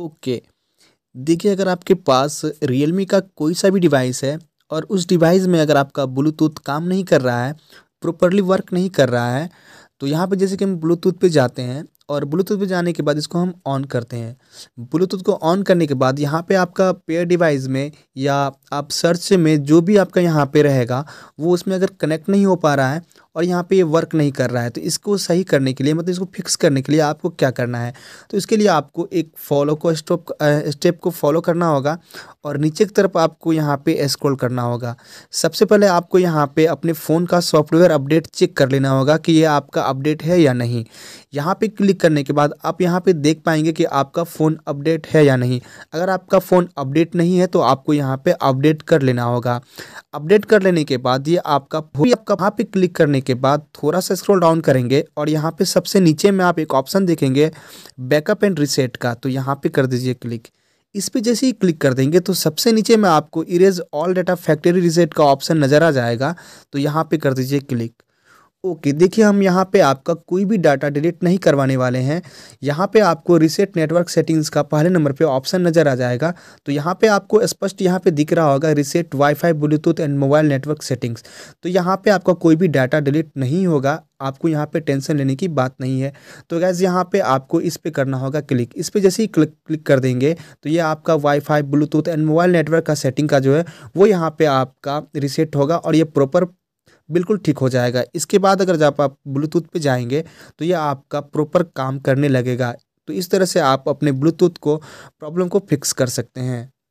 okay देखिए अगर आपके पास रियलमी का कोई सा भी डिवाइस है और उस डिवाइस में अगर आपका ब्लूटूथ काम नहीं कर रहा है प्रॉपरली वर्क नहीं कर रहा है तो यहाँ पर जैसे कि हम ब्लूटूथ पे जाते हैं और ब्लूटूथ पे जाने के बाद इसको हम ऑन करते हैं ब्लूटूथ को ऑन करने के बाद यहाँ पे आपका पेयर डिवाइस में या आप सर्च में जो भी आपका यहाँ पे रहेगा वो उसमें अगर कनेक्ट नहीं हो पा रहा है और यहाँ पे ये वर्क नहीं कर रहा है तो इसको सही करने के लिए मतलब इसको फिक्स करने के लिए आपको क्या करना है तो इसके लिए आपको एक फॉलो को स्टॉप स्टेप को फॉलो करना होगा और नीचे की तरफ आपको यहाँ पे स्क्रॉल करना होगा सबसे पहले आपको यहाँ पे अपने फ़ोन का सॉफ्टवेयर अपडेट चेक कर लेना होगा कि ये आपका अपडेट है या नहीं यहाँ पर क्लिक करने के बाद आप यहाँ पर देख पाएंगे कि आपका फ़ोन अपडेट है या नहीं अगर आपका फ़ोन अपडेट नहीं है तो आपको यहाँ पर अपडेट कर लेना होगा अपडेट कर लेने के बाद ये आपका आपका यहाँ पर क्लिक करने के बाद थोड़ा सा स्क्रॉल डाउन करेंगे और यहाँ पे सबसे नीचे में आप एक ऑप्शन देखेंगे बैकअप एंड रिसेट का तो यहाँ पे कर दीजिए क्लिक इस पर जैसे ही क्लिक कर देंगे तो सबसे नीचे में आपको erase all data factory reset का ऑप्शन नज़र आ जाएगा तो यहाँ पे कर दीजिए क्लिक ओके okay, देखिए हम यहाँ पे आपका कोई भी डाटा डिलीट नहीं करवाने वाले हैं यहाँ पे आपको रिसेट नेटवर्क सेटिंग्स का पहले नंबर पे ऑप्शन नज़र आ जाएगा तो यहाँ पे आपको स्पष्ट यहाँ पे दिख रहा होगा reset wifi Bluetooth and mobile network settings तो यहाँ पे आपका कोई भी डाटा डिलीट नहीं होगा आपको यहाँ पे टेंशन लेने की बात नहीं है तो गैज़ यहाँ पे आपको इस पे करना होगा क्लिक इस पे जैसे ही क्लिक क्लिक कर देंगे तो ये आपका wifi Bluetooth and mobile network का सेटिंग का जो है वो यहाँ पे आपका रिसेट होगा और ये प्रॉपर बिल्कुल ठीक हो जाएगा इसके बाद अगर जब आप ब्लूटूथ पे जाएंगे तो यह आपका प्रॉपर काम करने लगेगा तो इस तरह से आप अपने ब्लूटूथ को प्रॉब्लम को फिक्स कर सकते हैं